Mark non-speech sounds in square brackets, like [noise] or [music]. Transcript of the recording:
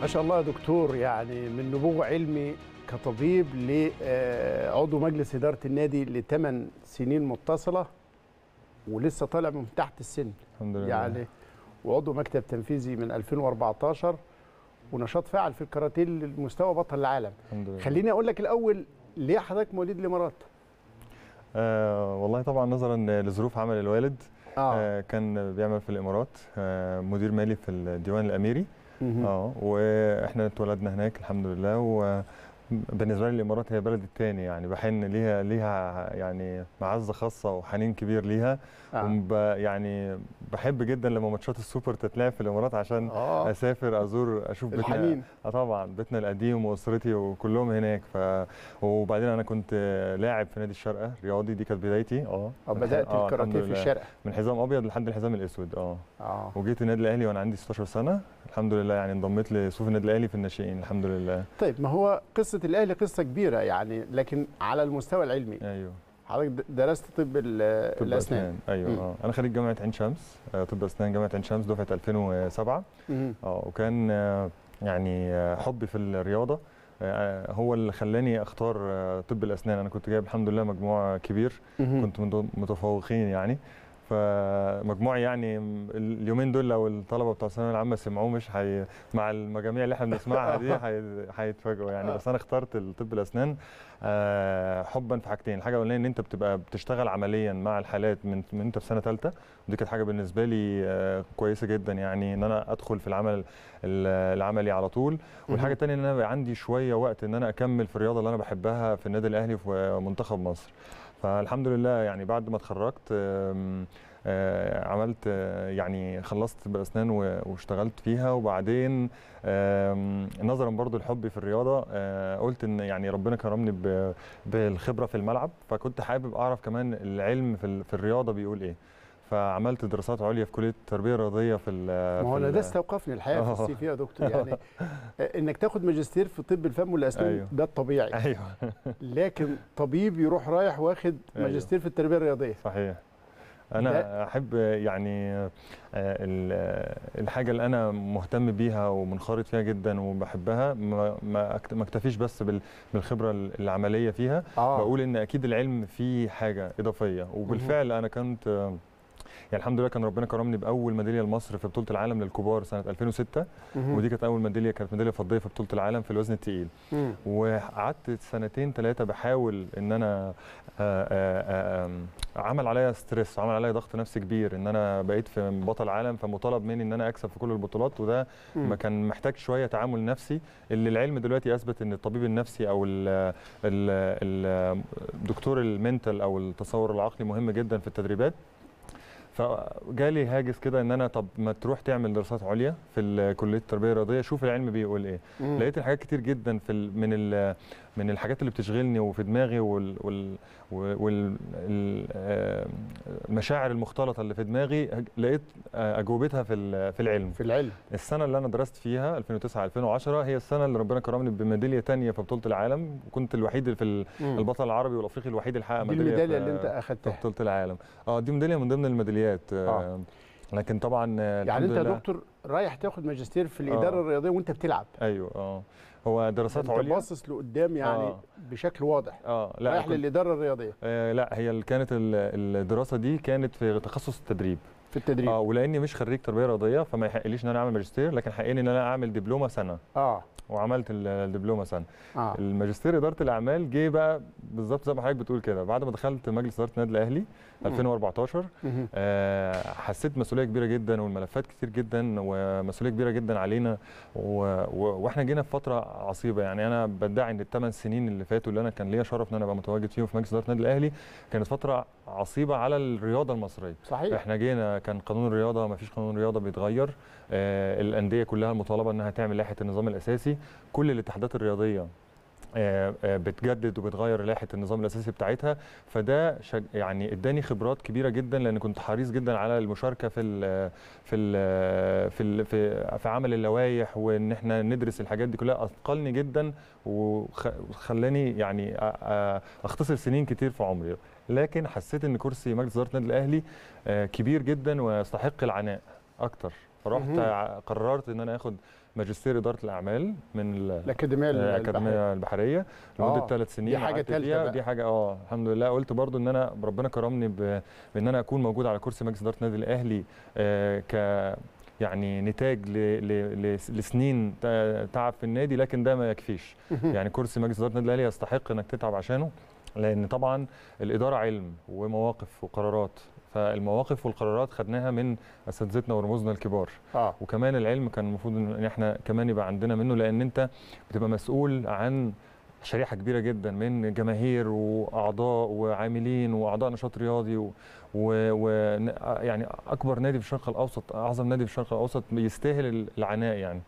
ما شاء الله يا دكتور يعني من نبوغ علمي كطبيب لعضو آه، مجلس اداره النادي لثمان سنين متصله ولسه طالع من تحت السن الحمد لله يعني وعضو مكتب تنفيذي من 2014 ونشاط فاعل في الكاراتيه لمستوى بطل العالم الحمد لله خليني اقول لك الاول ليه حضرتك مواليد الامارات؟ آه والله طبعا نظرا لظروف عمل الوالد آه. آه كان بيعمل في الامارات آه مدير مالي في الديوان الاميري اه واحنا اتولدنا هناك الحمد لله و بالنسبه لي الامارات هي بلد الثاني يعني بحن ليها ليها يعني معزه خاصه وحنين كبير ليها آه. وب يعني بحب جدا لما ماتشات السوبر تتلعب في الامارات عشان آه. اسافر ازور اشوف بيتنا الحنين. اه طبعا بيتنا القديم واسرتي وكلهم هناك ف وبعدين انا كنت لاعب في نادي الشارقه رياضي دي كانت بدايتي اه, آه، بدات آه الكاراتيه في الشارقه من حزام ابيض لحد الحزام الاسود اه اه وجيت النادي الاهلي وانا عندي 16 سنه الحمد لله يعني انضميت لصفوف النادي الاهلي في الناشئين الحمد لله طيب ما هو قصه قصه الاهلي قصه كبيره يعني لكن على المستوى العلمي ايوه حضرتك درست طب, طب الاسنان ايوه اه انا خريج جامعه عين شمس آه، طب اسنان جامعه عين شمس دفعه 2007 اه وكان آه، يعني آه، حبي في الرياضه هو اللي خلاني اختار طب الاسنان انا كنت جايب الحمد لله مجموع كبير كنت من متفوقين يعني فمجموع يعني اليومين دول لو الطلبه بتوع الثانويه العامه سمعوه مش حي... مع المجاميع اللي احنا بنسمعها دي هيتفاجئوا [laughs] حي... يعني آه. بس انا اخترت الطب الاسنان آه، حبا في حاجتين الحاجه الاولانيه ان انت بتبقى بتشتغل عمليا مع الحالات من من انت في سنه ثالثه ودي كانت حاجه بالنسبه لي آه، كويسه جدا يعني ان انا ادخل في العمل العملي على طول والحاجه الثانيه ان انا عندي شويه وقت ان انا اكمل في الرياضه اللي انا بحبها في النادي الاهلي منتخب مصر فالحمد لله يعني بعد ما اتخرجت آه، عملت آه، يعني خلصت باسنان واشتغلت فيها وبعدين نظرا برضو لحبي في الرياضه آه، قلت ان يعني ربنا كرمني بالخبره في الملعب فكنت حابب اعرف كمان العلم في الرياضه بيقول ايه فعملت دراسات عليا في كليه التربيه الرياضيه في ما هو انا ده استوقفني الحقيقه في السي في يا دكتور [laughs] يعني انك تاخد ماجستير في طب الفم والاسنان أيوه. ده الطبيعي ايوه لكن طبيب يروح رايح واخد أيوه. ماجستير في التربيه الرياضيه صحيح انا احب يعني آه، الحاجه اللي انا مهتم بيها ومنخرط فيها جدا وبحبها ما اكتفيش بس بالخبره العمليه فيها آه. بقول ان اكيد العلم فيه حاجه اضافيه وبالفعل انا كنت يعني الحمد لله كان ربنا كرمني باول ميداليه لمصر في بطوله العالم للكبار سنه 2006 مم. ودي كانت اول ميداليه كانت ميداليه فضيه في بطوله العالم في الوزن الثقيل وقعدت سنتين ثلاثه بحاول ان انا آه، آه، آه، عمل عليا ستريس عمل عليا ضغط نفسي كبير ان انا بقيت في بطل عالم فمطالب مني ان انا اكسب في كل البطولات وده ما كان محتاج شويه تعامل نفسي اللي العلم دلوقتي اثبت ان الطبيب النفسي او الدكتور المنتال او التصور العقلي مهم جدا في التدريبات فجالي هاجس كده ان انا طب ما تروح تعمل دراسات عليا في كليه التربيه الرياضيه شوف العلم بيقول ايه مم. لقيت الحاجات كتير جدا في من من الحاجات اللي بتشغلني وفي دماغي والمشاعر آه، المختلطه اللي في دماغي لقيت اجوبتها في في العلم في العلم السنه اللي انا درست فيها 2009 2010 هي السنه اللي ربنا كرمني بميداليه ثانيه في بطوله العالم وكنت الوحيد في البطل العربي والافريقي الوحيد اللي حقق ميداليه دي الميداليه اللي انت اخذتها في بطوله العالم اه دي ميداليه من ضمن الميداليات الاساسيات آه. آه. لكن طبعا آه، يعني انت يا دكتور رايح تاخد ماجستير في الاداره آه. الرياضيه وانت بتلعب ايوه اه هو دراسات عليا انت باصص لقدام يعني آه. بشكل واضح اه لا رايح للاداره الرياضيه آه لا هي كانت الدراسه دي كانت في تخصص التدريب في التدريب اه ولاني مش خريج تربيه رياضيه فما يحقليش ان انا اعمل ماجستير لكن حقيقي ان انا اعمل دبلومه سنه اه وعملت الدبلومه سنه آه. الماجستير اداره الاعمال جه بقى بالظبط زي ما حضرتك بتقول كده بعد ما دخلت مجلس اداره النادي الاهلي 2014 آه حسيت مسؤوليه كبيره جدا والملفات كتير جدا ومسؤوليه كبيره جدا علينا و... و... واحنا جينا في فتره عصيبه يعني انا بدعي ان الثمان سنين اللي فاتوا اللي انا كان ليا شرف ان انا ابقى متواجد فيهم في مجلس اداره النادي الاهلي كانت فتره عصيبه على الرياضه المصريه صحيح احنا جينا كان قانون الرياضه ما فيش قانون رياضه بيتغير آه الانديه كلها مطالبه انها تعمل لائحه النظام الاساسي كل الاتحادات الرياضيه آه، آه، بتجدد وبتغير لائحه النظام الاساسي بتاعتها فده يعني اداني خبرات كبيره جدا لان كنت حريص جدا على المشاركه في الـ في الـ في الـ في, في عمل اللوائح وان احنا ندرس الحاجات دي كلها اثقلني جدا وخلاني يعني اختصر سنين كتير في عمري لكن حسيت ان كرسي مجلس اداره النادي الاهلي آه، كبير جدا ويستحق العناء اكتر رحت قررت ان انا اخد ماجستير اداره الاعمال من الاكاديميه آه، الاكاديميه البحريه لمده ثلاث آه، سنين دي حاجه ثالثه دي حاجه اه الحمد لله قلت برضو ان انا ربنا كرمني بان انا اكون موجود على كرسي مجلس اداره النادي الاهلي آه ك يعني نتاج لسنين تعب في النادي لكن ده ما يكفيش يعني كرسي مجلس اداره النادي الاهلي يستحق انك تتعب عشانه لان طبعا الاداره علم ومواقف وقرارات فالمواقف والقرارات خدناها من اساتذتنا ورموزنا الكبار آه. وكمان العلم كان المفروض ان احنا كمان يبقى عندنا منه لان انت بتبقى مسؤول عن شريحه كبيره جدا من جماهير واعضاء وعاملين واعضاء نشاط رياضي و... و... و... يعني اكبر نادي في الشرق الاوسط اعظم نادي في الشرق الاوسط يستاهل العناء يعني